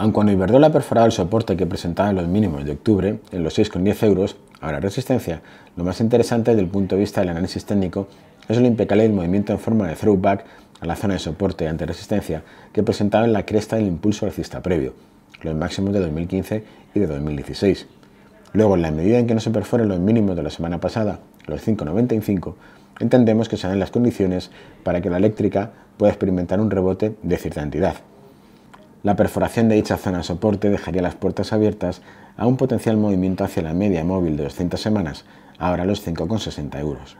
Aunque cuando Iberdrola perforado el soporte que presentaba en los mínimos de octubre, en los 6,10 euros, ahora resistencia, lo más interesante desde el punto de vista del análisis técnico es el impecable movimiento en forma de throwback a la zona de soporte ante resistencia que presentaba en la cresta del impulso alcista previo, los máximos de 2015 y de 2016. Luego, en la medida en que no se perforen los mínimos de la semana pasada, los 5,95, entendemos que se dan las condiciones para que la eléctrica pueda experimentar un rebote de cierta entidad. La perforación de dicha zona de soporte dejaría las puertas abiertas a un potencial movimiento hacia la media móvil de 200 semanas, ahora los 5,60 euros.